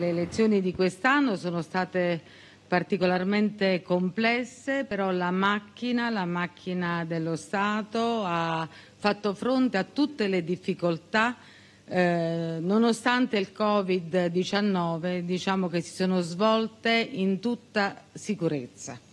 Le elezioni di quest'anno sono state particolarmente complesse, però la macchina, la macchina dello Stato ha fatto fronte a tutte le difficoltà eh, nonostante il Covid-19, diciamo che si sono svolte in tutta sicurezza.